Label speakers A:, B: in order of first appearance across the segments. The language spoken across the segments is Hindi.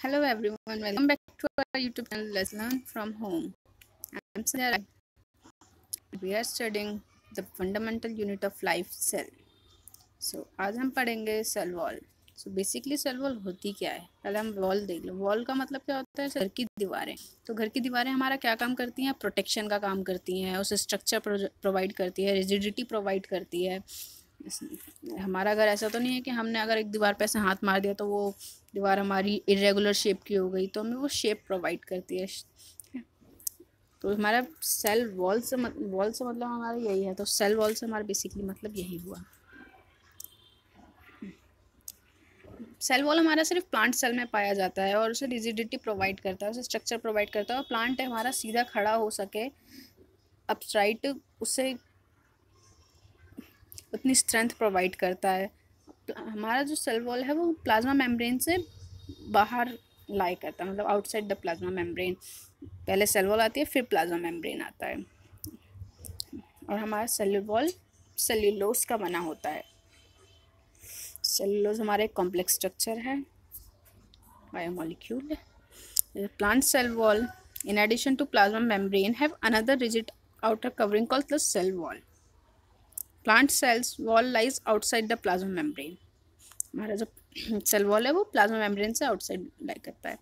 A: Hello everyone, welcome back to our YouTube channel Let's Learn From Home. I am Sarah. We are studying the fundamental unit of life cell. So आज हम पढ़ेंगे cell wall so basically cell wall होती क्या है पहले हम वॉल देख लो वॉल का मतलब क्या होता है घर की दीवारें तो घर की दीवारें हमारा क्या काम करती हैं प्रोटेक्शन का काम करती हैं उसे स्ट्रक्चर प्रोवाइड करती है रिजिडिटी प्रोवाइड करती है हमारा घर ऐसा तो नहीं है कि हमने अगर एक दीवार पर ऐसे हाथ मार दिया तो वो दीवार हमारी इरेगुलर शेप की हो गई तो हमें वो शेप प्रोवाइड करती है तो हमारा सेल वॉल से वॉल से मतलब हमारा यही है तो सेल वॉल से हमारा बेसिकली मतलब यही हुआ सेल वॉल हमारा सिर्फ प्लांट सेल में पाया जाता है और उसे रिजिडिटी प्रोवाइड करता है उसे स्ट्रक्चर प्रोवाइड करता है और प्लांट हमारा सीधा खड़ा हो सके अपस्ट्राइट उसे उतनी स्ट्रेंथ प्रोवाइड करता है तो हमारा जो सेल वॉल है वो प्लाज्मा मेम्ब्रेन से बाहर लाई करता है मतलब आउटसाइड द प्लाज्मा मेम्ब्रेन पहले सेल वॉल आती है फिर प्लाज्मा मेम्ब्रेन आता है और हमारा सेल वॉल सेल्यूलोज का बना होता है सेल्यूलोज हमारा एक कॉम्प्लेक्स स्ट्रक्चर है biomolecule plant cell wall in addition to plasma membrane have another rigid outer covering call the cell wall plant cells wall lies outside the plasma membrane हमारा जो सेल वॉल है वो प्लाज्मा मेम्ब्रेन से आउटसाइड लाई करता है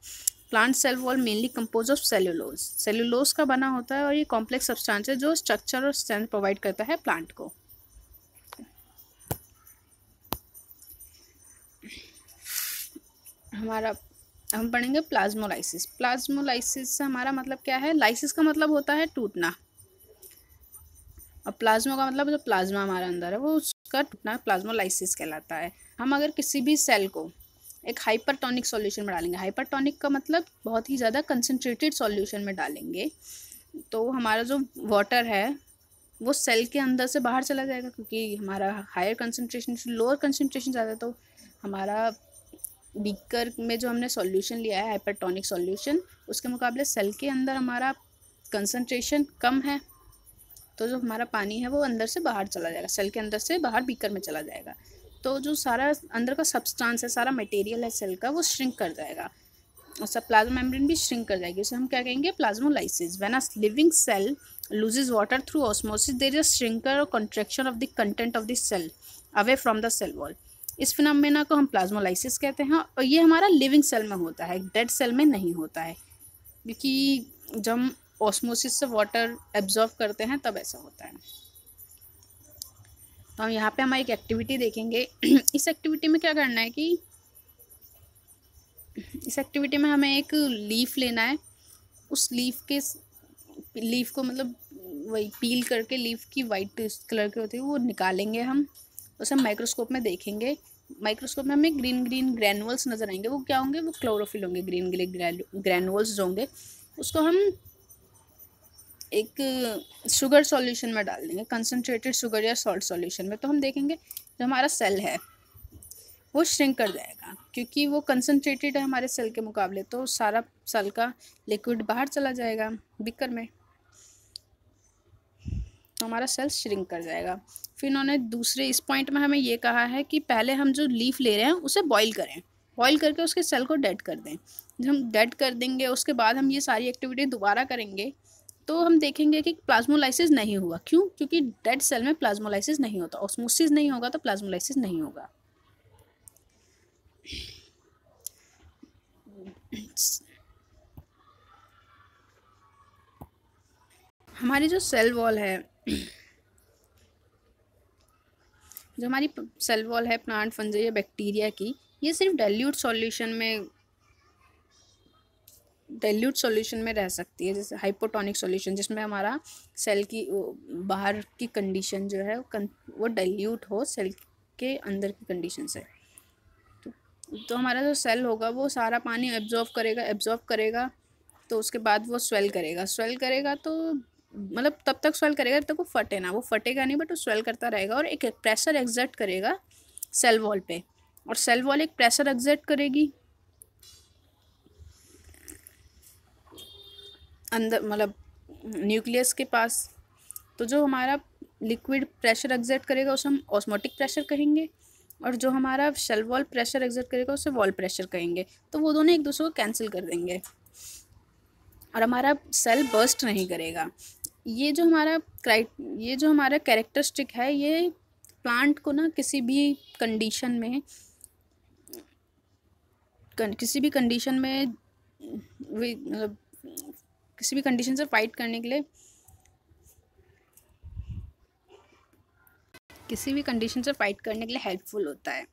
A: plant cell wall mainly compose of cellulose cellulose का बना होता है और ये कॉम्प्लेक्स सब्सटेंस है जो स्ट्रक्चर और स्ट्रेंथ प्रोवाइड करता है प्लांट को हमारा हम पढ़ेंगे प्लाज्मोलाइसिस प्लाज्मोलाइसिस से हमारा मतलब क्या है लाइसिस का मतलब होता है टूटना और प्लाज्मा का मतलब जो प्लाज्मा हमारे अंदर है वो उसका टूटना प्लाज्मोलाइसिस कहलाता है हम अगर किसी भी सेल को एक हाइपरटॉनिक सॉल्यूशन में डालेंगे हाइपरटॉनिक का मतलब बहुत ही ज़्यादा कंसनट्रेटेड सॉल्यूशन में डालेंगे तो हमारा जो वाटर है वो सेल के अंदर से बाहर चला जाएगा क्योंकि हमारा हायर कंसनट्रेशन लोअर कंसनट्रेशन ज़्यादा तो हमारा बीकर में जो हमने सॉल्यूशन लिया है हाइपरटॉनिक सॉल्यूशन उसके मुकाबले सेल के अंदर हमारा कंसनट्रेशन कम है तो जो हमारा पानी है वो अंदर से बाहर चला जाएगा सेल के अंदर से बाहर बीकर में चला जाएगा तो जो सारा अंदर का सब्सटेंस है सारा मटेरियल है सेल का वो श्रिंक कर जाएगा और सब प्लाज्मा मेम्ब्रेन भी श्रिंक कर जाएगी उसे हम क्या कहेंगे plasmolysis when a living cell loses water through osmosis there is shrinkage और contraction of the content of the cell away from the cell wall इस फिनमिना को हम प्लाज्मोलाइसिस कहते हैं और ये हमारा लिविंग सेल में होता है डेड सेल में नहीं होता है क्योंकि जब ऑस्मोसिस से वाटर एब्जॉर्व करते हैं तब ऐसा होता है तो हम यहाँ पे हम एक एक्टिविटी देखेंगे इस एक्टिविटी में क्या करना है कि इस एक्टिविटी में हमें एक लीफ लेना है उस लीफ के लीफ को मतलब वही पील करके लीफ की वाइट कलर की होती है वो निकालेंगे हम उसे हम माइक्रोस्कोप में देखेंगे माइक्रोस्कोप में हमें ग्रीन ग्रीन ग्रैनुअल्स नज़र आएंगे वो क्या होंगे वो क्लोरोफिल होंगे ग्रीन ग्रीन ग्रैनुअल्स होंगे उसको हम एक शुगर सॉल्यूशन में डाल देंगे कंसनट्रेटेड शुगर या सॉल्ट सॉल्यूशन में तो हम देखेंगे जो हमारा सेल है वो श्रिंक कर जाएगा क्योंकि वो कंसनट्रेटेड है हमारे सेल के मुकाबले तो सारा सेल का लिक्विड बाहर चला जाएगा बिकर में तो हमारा सेल श्रिंक कर जाएगा फिर उन्होंने दूसरे इस पॉइंट में हमें ये कहा है कि पहले हम जो लीफ ले रहे हैं उसे बॉईल करें बॉईल करके उसके सेल को डेड कर दें जब हम डेड कर देंगे उसके बाद हम ये सारी एक्टिविटी दोबारा करेंगे तो हम देखेंगे कि प्लाज्मोलाइसिस नहीं हुआ क्यों क्योंकि डेड सेल में प्लाज्मोलाइसिस नहीं होता ऑस्मोसिस नहीं होगा तो प्लाज्मोलाइसिस नहीं होगा हमारी जो सेल वॉल है जो हमारी सेल वॉल है प्लांट फंजे या बैक्टीरिया की ये सिर्फ डाइल्यूट सॉल्यूशन में डेल्यूट सॉल्यूशन में रह सकती है जैसे हाइपोटोनिक सॉल्यूशन जिसमें हमारा सेल की बाहर की कंडीशन जो है वो डेल्यूट हो सेल के अंदर की कंडीशन से तो, तो हमारा जो सेल होगा वो सारा पानी एब्जॉर्व करेगा एब्जॉर्व करेगा तो उसके बाद वो स्वेल करेगा स्वेल करेगा तो मतलब तब तक स्वेल करेगा तब तक वो फटे ना वो फटेगा नहीं बट वो स्वेल करता रहेगा और एक प्रेशर एग्जर्ट करेगा सेल वॉल पे और सेल वॉल एक प्रेशर एग्जर्ट करेगी अंदर मतलब न्यूक्लियस के पास तो जो हमारा लिक्विड प्रेशर एग्जर्ट करेगा उसे हम ऑस्मोटिक प्रेशर कहेंगे और जो हमारा शेल वॉल प्रेशर एग्जर्ट करेगा उसे वॉल प्रेशर कहेंगे तो वो दोनों एक दूसरे को कैंसिल कर देंगे और हमारा सेल बर्स्ट नहीं करेगा ये जो हमारा क्राइट ये जो हमारा कैरेक्टरिस्टिक है ये प्लांट को ना किसी भी कंडीशन में किसी भी कंडीशन में मतलब किसी भी कंडीशन से फ़ाइट करने के लिए किसी भी कंडीशन से फ़ाइट करने के लिए हेल्पफुल होता है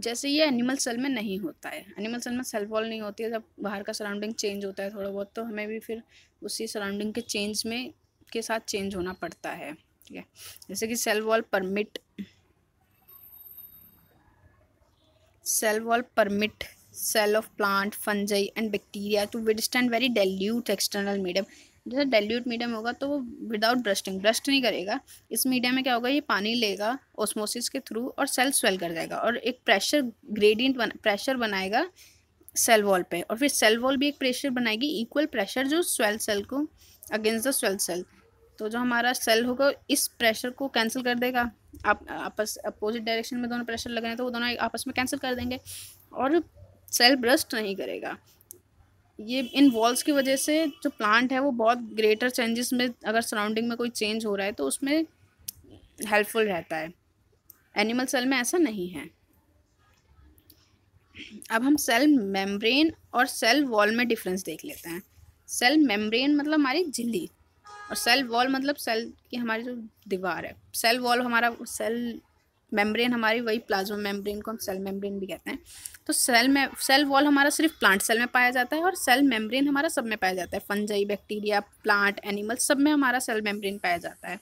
A: जैसे ये एनिमल सेल में नहीं होता है एनिमल सेल में सेल वॉल नहीं होती है जब बाहर का सराउंडिंग चेंज होता है थोड़ा बहुत तो हमें भी फिर उसी सराउंडिंग के चेंज में के साथ चेंज होना पड़ता है ठीक है जैसे कि cell wall permit cell wall permit of of fungi and bacteria to withstand very dilute external medium जैसे डेल्यूट मीडियम होगा तो वो विदाउट ब्रस्टिंग ब्रस्ट नहीं करेगा इस मीडियम में क्या होगा ये पानी लेगा ओस्मोसिस के थ्रू और सेल स्वेल कर जाएगा और एक प्रेशर ग्रेडियंट बना प्रेशर बनाएगा सेल वॉल पे और फिर सेल वॉल भी एक प्रेशर बनाएगी इक्वल प्रेशर जो स्वेल सेल को अगेंस्ट द स्वेल सेल तो जो हमारा सेल होगा इस प्रेशर को कैंसिल कर देगा आप आपस अपोजिट डायरेक्शन में दोनों प्रेशर लग रहे हैं तो वो दोनों आपस में कैंसिल कर देंगे और सेल ब्रस्ट नहीं करेगा ये इन वॉल्स की वजह से जो प्लांट है वो बहुत ग्रेटर चेंजेस में अगर सराउंडिंग में कोई चेंज हो रहा है तो उसमें हेल्पफुल रहता है एनिमल सेल में ऐसा नहीं है अब हम सेल मेम्ब्रेन और सेल वॉल में डिफरेंस देख लेते हैं सेल मेम्ब्रेन मतलब हमारी झिल्ली और सेल वॉल मतलब सेल की हमारी जो दीवार है सेल वॉल हमारा सेल मेम्ब्रेन हमारी वही प्लाज्मा मेम्ब्रेन को हम सेल मेम्ब्रेन भी कहते हैं तो सेल में सेल वॉल हमारा सिर्फ प्लांट सेल में पाया जाता है और सेल मेम्ब्रेन हमारा सब में पाया जाता है फंजाई बैक्टीरिया प्लांट एनिमल सब में हमारा सेल मेम्ब्रेन पाया जाता है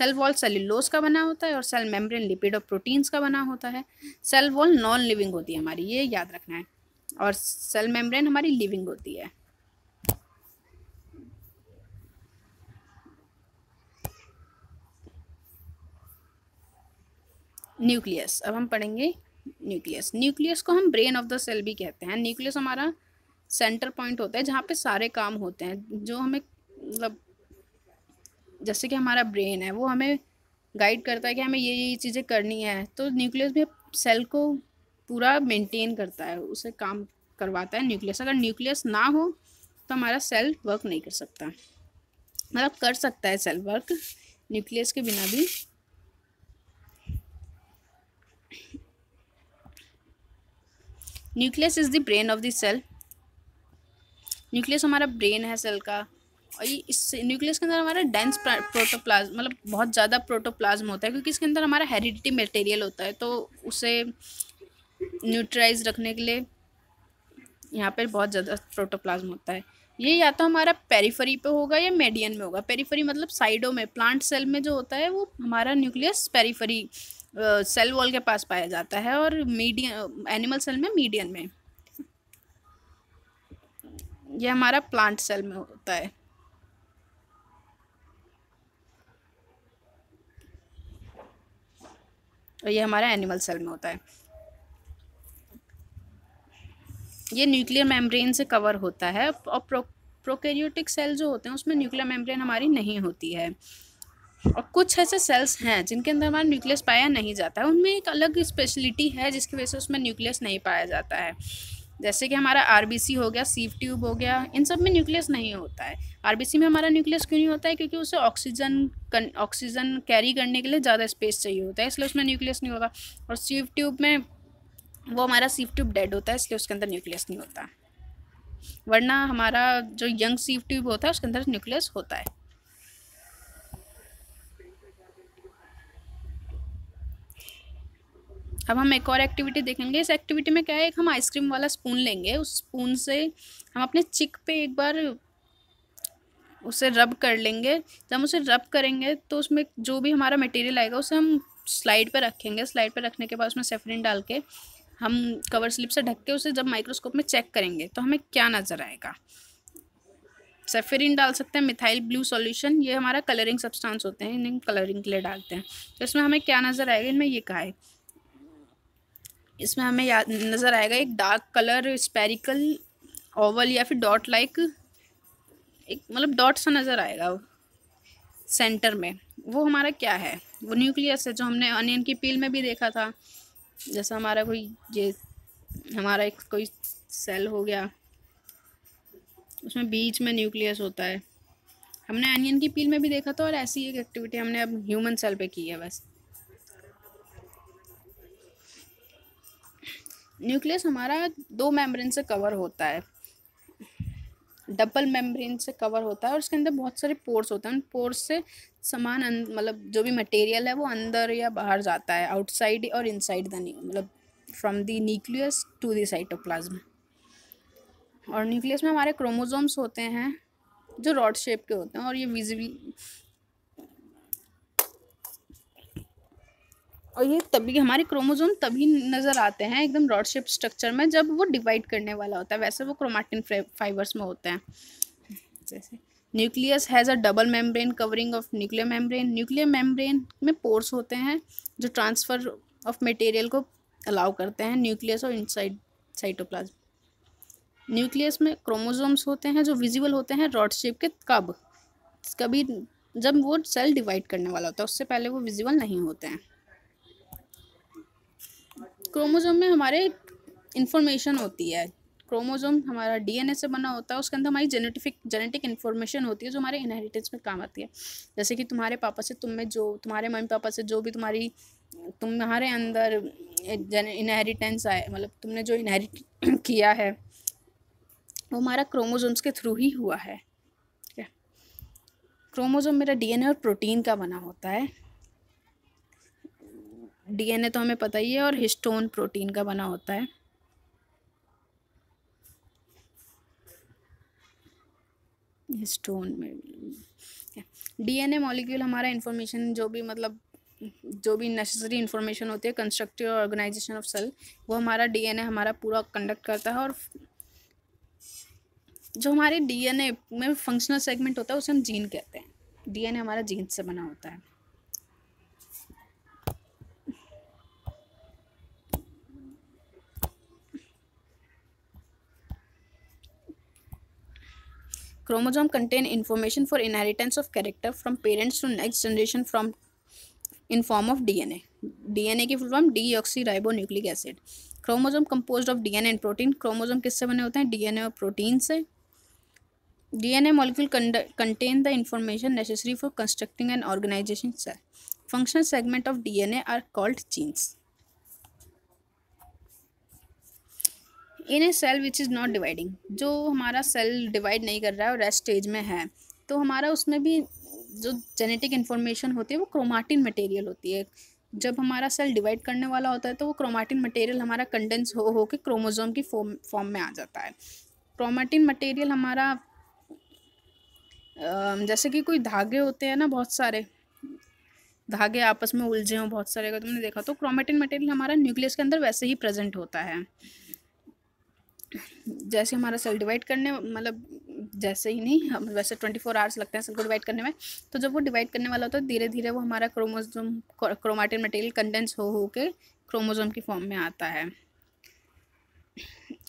A: सेल वॉल सेल्यूलोज का बना होता है और सेल मेम्ब्रेन लिपिड और प्रोटीन्स का बना होता है सेल वॉल नॉन लिविंग होती है हमारी ये याद रखना है और सेल मेम्ब्रेन हमारी लिविंग होती है न्यूक्लियस अब हम पढ़ेंगे न्यूक्लियस न्यूक्लियस को हम ब्रेन ऑफ द सेल भी कहते हैं न्यूक्लियस हमारा सेंटर पॉइंट होता है जहाँ पे सारे काम होते हैं जो हमें मतलब जैसे कि हमारा ब्रेन है वो हमें गाइड करता है कि हमें ये ये चीज़ें करनी है तो न्यूक्लियस भी सेल को पूरा मेंटेन करता है उसे काम करवाता है न्यूक्लियस अगर न्यूक्लियस ना हो तो हमारा सेल वर्क नहीं कर सकता मतलब कर सकता है सेल वर्क न्यूक्लियस के बिना भी nucleus is the brain of the cell nucleus हमारा ब्रेन है सेल का और ये इस न्यूक्लियस के अंदर हमारा डेंस प्रोटोप्लाज्म मतलब बहुत ज़्यादा प्रोटोप्लाज्म होता है क्योंकि इसके अंदर हमारा हेरिडिटी मटेरियल होता है तो उसे न्यूट्राइज रखने के लिए यहाँ पर बहुत ज़्यादा प्रोटोप्लाज्म होता है ये या तो हमारा पेरीफरी पे होगा या मेडियन में होगा पेरीफरी मतलब साइडों में प्लांट सेल में जो होता है वो हमारा न्यूक्लियस पेरीफरी सेल वॉल के पास पाया जाता है और मीडियम एनिमल सेल में मीडियम में यह हमारा प्लांट सेल में होता है और यह हमारा एनिमल सेल में होता है ये न्यूक्लियर मेम्ब्रेन से कवर होता है और प्रो प्रोकैरियोटिक सेल जो होते हैं उसमें न्यूक्लियर मेम्ब्रेन हमारी नहीं होती है और कुछ ऐसे सेल्स हैं जिनके अंदर हमारा न्यूक्लियस पाया नहीं जाता है उनमें एक अलग स्पेशलिटी है जिसकी वजह से उसमें न्यूक्लियस नहीं पाया जाता है जैसे कि हमारा आरबीसी हो गया सीव ट्यूब हो गया इन सब में न्यूक्लियस नहीं होता है आरबीसी में हमारा न्यूक्लियस क्यों नहीं होता है क्योंकि उसे ऑक्सीजन ऑक्सीजन कैरी करने के लिए ज़्यादा स्पेस चाहिए होता है इसलिए उसमें न्यूक्लियस नहीं होगा और सीव ट्यूब में वो हमारा सीव ट्यूब डेड होता है इसलिए उसके अंदर न्यूक्लियस नहीं होता वरना हमारा जो यंग सीव ट्यूब होता है उसके अंदर न्यूक्लियस होता है अब हम एक और एक्टिविटी देखेंगे इस एक्टिविटी में क्या है एक हम आइसक्रीम वाला स्पून लेंगे उस स्पून से हम अपने चिक पे एक बार उसे रब कर लेंगे जब उसे रब करेंगे तो उसमें जो भी हमारा मटेरियल आएगा उसे हम स्लाइड पर रखेंगे स्लाइड पर रखने के बाद उसमें सेफरिन डाल के हम कवर स्लिप से ढक के उसे जब माइक्रोस्कोप में चेक करेंगे तो हमें क्या नज़र आएगा सेफेरिन डाल सकते हैं मिथाइल ब्लू सॉल्यूशन ये हमारा कलरिंग सब्सटेंस होते हैं इन्हें कलरिंग के लिए डालते हैं तो इसमें हमें क्या नज़र आएगा इनमें ये कहा है इसमें हमें याद नज़र आएगा एक डार्क कलर स्पेरिकल ओवल या फिर डॉट लाइक एक मतलब डॉट सा नज़र आएगा सेंटर में वो हमारा क्या है वो न्यूक्लियस है जो हमने अनियन की पील में भी देखा था जैसा हमारा कोई ये हमारा एक कोई सेल हो गया उसमें बीच में न्यूक्लियस होता है हमने अनियन की पील में भी देखा था और ऐसी एक एक्टिविटी हमने अब ह्यूमन सेल पे की है बस न्यूक्लियस हमारा दो मेम्ब्रेन से कवर होता है डबल मेम्ब्रेन से कवर होता है और उसके अंदर बहुत सारे पोर्स होते हैं उन पोर्स से समान अं-, मतलब जो भी मटेरियल है वो अंदर या बाहर जाता है आउटसाइड और इनसाइड द मतलब from the nucleus to the cytoplasm और न्यूक्लियस में हमारे क्रोमोसोम्स होते हैं जो रॉड शेप के होते हैं और ये विजिबल और ये तभी हमारे क्रोमोजोम तभी नज़र आते हैं एकदम रॉड शेप स्ट्रक्चर में जब वो डिवाइड करने वाला होता है वैसे वो क्रोमाटिन फाइबर्स में होते हैं जैसे nucleus has a double membrane covering of nuclear membrane nuclear membrane में पोर्स होते हैं जो ट्रांसफ़र ऑफ मटेरियल को अलाउ करते हैं न्यूक्लियस और इनसाइड साइटोप्लाज्म न्यूक्लियस में क्रोमोजोम्स होते हैं जो विजिबल होते हैं रॉड शेप के कब कभी जब वो सेल डिवाइड करने वाला होता है उससे पहले वो विजिबल नहीं होते हैं क्रोमोजोम में हमारे इन्फॉर्मेशन होती है क्रोमोजोम हमारा डीएनए से बना होता है उसके अंदर हमारी जेनेटिफिक जेनेटिक इन्फॉर्मेशन होती है जो हमारे इनहेरिटेंस में काम आती है जैसे कि तुम्हारे पापा से तुम में जो तुम्हारे मम्मी पापा से जो भी तुम्हारी तुम्हारे अंदर इनहेरिटेंस आए मतलब तुमने जो इनहेरिट किया है वो हमारा क्रोमोजोम्स के थ्रू ही हुआ है ठीक है क्रोमोजोम मेरा डीएनए और प्रोटीन का बना होता है डीएनए तो हमें पता ही है और हिस्टोन प्रोटीन का बना होता है हिस्टोन में डीएनए मॉलिक्यूल हमारा इन्फॉर्मेशन जो भी मतलब जो भी नेसेसरी इन्फॉर्मेशन होती है कंस्ट्रक्टिव ऑर्गेनाइजेशन ऑफ सेल वो हमारा डीएनए हमारा पूरा कंडक्ट करता है और जो हमारे डीएनए में फंक्शनल सेगमेंट होता है उसे हम जीन कहते हैं डीएनए हमारा जीन से बना होता है chromosome contain information for inheritance of character from parents to next generation from in form of D N A D N A की full form nucleic acid chromosome compose of DNA and protein chromosome किससे बने होते हैं डीएनए और प्रोटीन से D N A molecule contain the information necessary for constructing and organisation cell functional segment of D N A are called genes in a cell which is not dividing जो हमारा सेल डिवाइड नहीं कर रहा है और रेस्ट स्टेज में है तो हमारा उसमें भी जो जेनेटिक इन्फॉर्मेशन होती है वो क्रोमाटिन मटेरियल होती है जब हमारा सेल डिवाइड करने वाला होता है तो वो क्रोमाटिन मटेरियल हमारा कंडेंस हो हो के क्रोमोजोम की फॉर्म फॉर्म में आ जाता है क्रोमाटिन मटेरियल हमारा जैसे कि कोई धागे होते हैं ना बहुत सारे धागे आपस में उलझे हों बहुत सारे अगर तुमने देखा तो क्रोमेटिन मटेरियल हमारा न्यूक्लियस के अंदर वैसे ही प्रेजेंट होता है जैसे हमारा सेल डिवाइड करने मतलब जैसे ही नहीं हम वैसे ट्वेंटी फोर आवर्स लगते हैं सेल को डिवाइड करने में तो जब वो डिवाइड करने वाला होता है धीरे धीरे वो हमारा क्रोमोजोम क्रोमाटिन मटेरियल कंडेंस हो हो के क्रोमोजोम की फॉर्म में आता है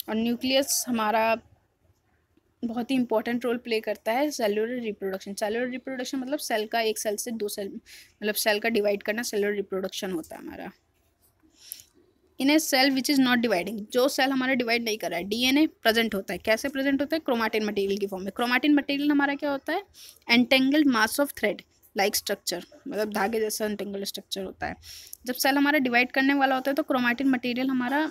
A: और न्यूक्लियस हमारा बहुत ही इंपॉर्टेंट रोल प्ले करता है सेलुलर रिप्रोडक्शन सेलुलर रिप्रोडक्शन मतलब सेल का एक सेल से दो सेल मतलब सेल का डिवाइड करना सेलुलर रिप्रोडक्शन होता है हमारा in a cell which is not dividing जो सेल हमारा डिवाइड नहीं कर रहा है डीएनए प्रेजेंट होता है कैसे प्रेजेंट होता है क्रोमाटिन मटेरियल की फॉर्म में क्रोमाटिन मटेरियल हमारा क्या होता है entangled mass of thread like structure मतलब धागे जैसा एंटेंगल्ड स्ट्रक्चर होता है जब सेल हमारा डिवाइड करने वाला होता है तो क्रोमाटिन मटेरियल हमारा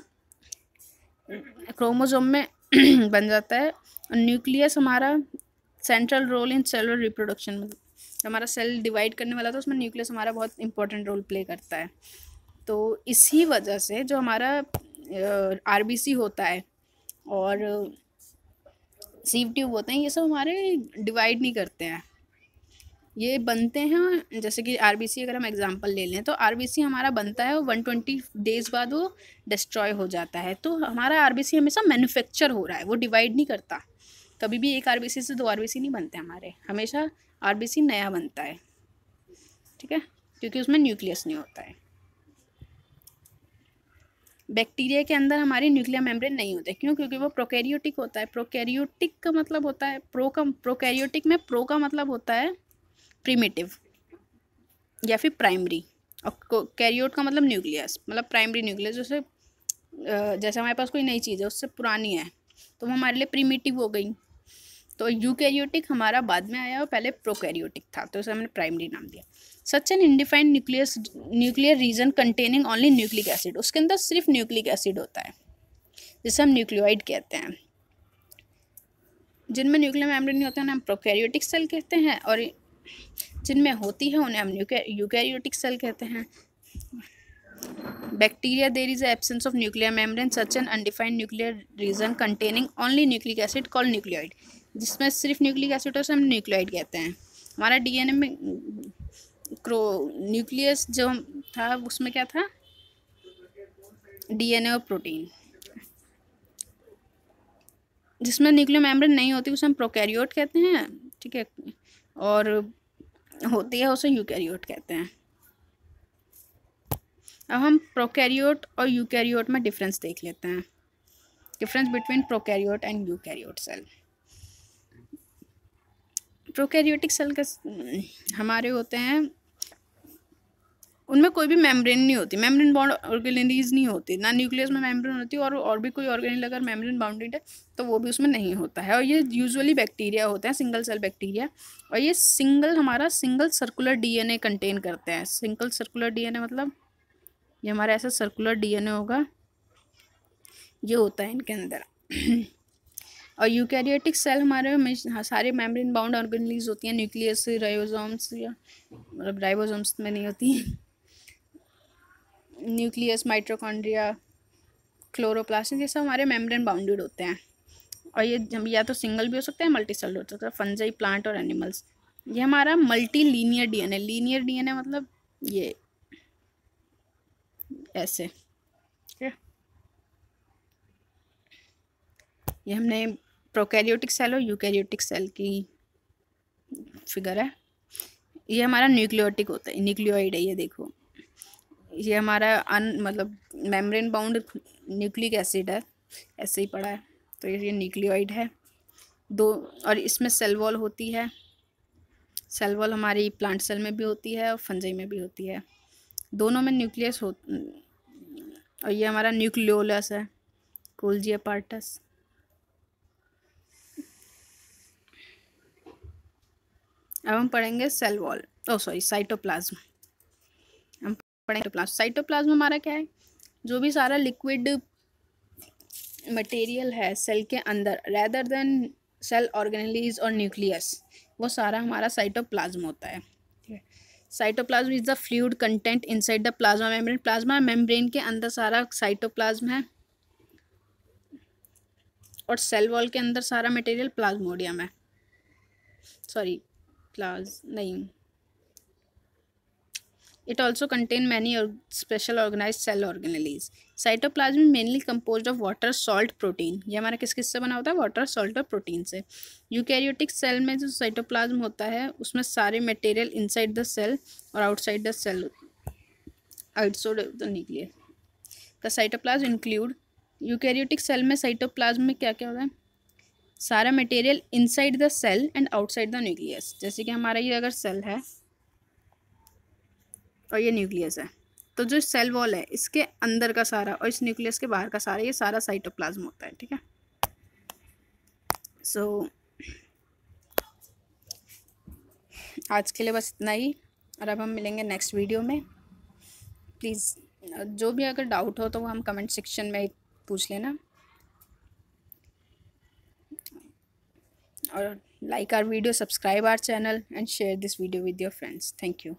A: क्रोमोजोम में बन जाता है और न्यूक्लियस हमारा सेंट्रल रोल इन और रिप्रोडक्शन मतलब हमारा सेल डिवाइड करने वाला था उसमें न्यूक्लियस हमारा बहुत इंपॉर्टेंट रोल प्ले करता है तो इसी वजह से जो हमारा आर होता है और सीव ट्यूब होते हैं ये सब हमारे डिवाइड नहीं करते हैं ये बनते हैं जैसे कि आर अगर हम एग्जांपल ले लें तो आर हमारा बनता है वन ट्वेंटी डेज़ बाद वो डिस्ट्रॉय हो जाता है तो हमारा आर हमेशा मैन्युफैक्चर हो रहा है वो डिवाइड नहीं करता कभी भी एक आर से दो आर नहीं बनते हमारे हमेशा आर नया बनता है ठीक है क्योंकि उसमें न्यूक्लियस नहीं होता है बैक्टीरिया के अंदर हमारी न्यूक्लियर मेम्ब्रेन नहीं होते क्यों क्योंकि वो प्रोकैरियोटिक होता है प्रोकैरियोटिक का मतलब होता है प्रो का प्रोकैरियोटिक में प्रो का मतलब होता है प्रीमेटिव या फिर प्राइमरी और कैरियोट का मतलब न्यूक्लियस मतलब प्राइमरी न्यूक्लियस जैसे जैसे हमारे पास कोई नई चीज़ है उससे पुरानी है तो वो हमारे लिए प्रीमेटिव हो गई तो यूकैरियोटिक हमारा बाद में आया और पहले प्रोकैरियोटिक था तो उसे हमने प्राइमरी नाम दिया such an undefined nucleus nuclear region containing only nucleic acid उसके अंदर सिर्फ न्यूक्लिक एसिड होता है जिसे हम न्यूक्लियोइड कहते हैं जिनमें न्यूक्लियर मेम्ब्रेन नहीं है उन्हें हम प्रोकैरियोटिक सेल कहते हैं और जिनमें होती है उन्हें हम यूकैरियोटिक सेल कहते हैं bacteria there is absence of nuclear membrane such an undefined nuclear region containing only nucleic acid call nucleoid जिसमें सिर्फ न्यूक्लिक एसिड और हम न्यूक्लियोइड कहते हैं हमारा डीएनए में क्रो न्यूक्लियस जो था उसमें क्या था डीएनए और प्रोटीन जिसमें न्यूक्लियर मेम्ब्रेन नहीं होती उसे हम प्रोकैरियोट कहते हैं ठीक है और होती है उसे यूकैरियोट कहते हैं अब हम प्रोकैरियोट और यूकैरियोट में डिफरेंस देख लेते हैं difference between prokaryote and eukaryote cell prokaryotic cell के हमारे होते हैं उनमें कोई भी मेम्ब्रेन नहीं होती मेम्ब्रेन बाउंड ऑर्गेनिज नहीं होती ना न्यूक्लियस में मेम्ब्रेन होती और और भी कोई ऑर्गेनिक अगर मेम्ब्रेन बाउंडेड है तो वो भी उसमें नहीं होता है और ये यूजुअली बैक्टीरिया होते हैं सिंगल सेल बैक्टीरिया और ये सिंगल हमारा सिंगल सर्कुलर डीएनए कंटेन करते हैं सिंगल सर्कुलर डीएनए मतलब ये हमारा ऐसा सर्कुलर डी होगा ये होता है इनके अंदर और यूकैरियोटिक सेल हमारे हमेशा हाँ, सारे मेम्ब्रेन बाउंड ऑर्गेनलीज होती हैं न्यूक्लियस राइबोसोम्स या मतलब राइबोसोम्स में नहीं होती न्यूक्लियस माइट्रोकॉन्ड्रिया क्लोरोप्लास्ट ये सब हमारे मेम्ब्रेन बाउंडेड होते हैं और ये या तो सिंगल भी हो सकता है मल्टी सेल हो सकता है फंजाई प्लांट और एनिमल्स ये हमारा multi linear D linear DNA मतलब ये ऐसे ठीक है ये हमने प्रोकैरियोटिक सेल और यूकैरियोटिक सेल की फिगर है ये हमारा न्यूक्लियोटिक होता है न्यूक्लियोइड है ये देखो ये हमारा अन मतलब मेम्ब्रेन बाउंड न्यूक्लिक एसिड है ऐसे ही पड़ा है तो ये न्यूक्लियोइड है दो और इसमें सेल वॉल होती है सेल वॉल हमारी प्लांट सेल में भी होती है और फंजई में भी होती है दोनों में न्यूक्लियस हो और ये हमारा न्यूक्लियोलस है कोल्जिया पार्टस अब हम पढ़ेंगे cell wall oh sorry cytoplasm हम पढ़ेंगे प्लाज्म साइटोप्लाज्म हमारा क्या है जो भी सारा लिक्विड मटेरियल है सेल के अंदर रेदर देन सेल ऑर्गेनलीज और न्यूक्लियस वो सारा हमारा साइटोप्लाज्म होता है ठीक है cytoplasm is the fluid content inside the plasma membrane plasma membrane के अंदर सारा साइटोप्लाज्म है और सेल वॉल के अंदर सारा मटेरियल प्लाज्मोडियम है सॉरी class नहीं it also contain many or special organized cell organelles cytoplasm mainly composed of water salt protein ये हमारा किस किस से बना होता है वाटर सॉल्ट और प्रोटीन से यूकैरियोटिक सेल में जो साइटोप्लाज्म होता है उसमें सारे मटेरियल इनसाइड द सेल और outside the cell outside of the nuclear the cytoplasm include eukaryotic cell में साइटोप्लाज्म में क्या क्या होता है सारा material inside the cell and outside the nucleus जैसे कि हमारा ये अगर सेल है और ये न्यूक्लियस है तो जो सेल वॉल है इसके अंदर का सारा और इस न्यूक्लियस के बाहर का सारा ये सारा साइटोप्लाज्म होता है ठीक है सो so, आज के लिए बस इतना ही और अब हम मिलेंगे नेक्स्ट वीडियो में प्लीज़ जो भी अगर डाउट हो तो वो हम कमेंट सेक्शन में पूछ लेना or like our video subscribe our channel and share this video with your friends thank you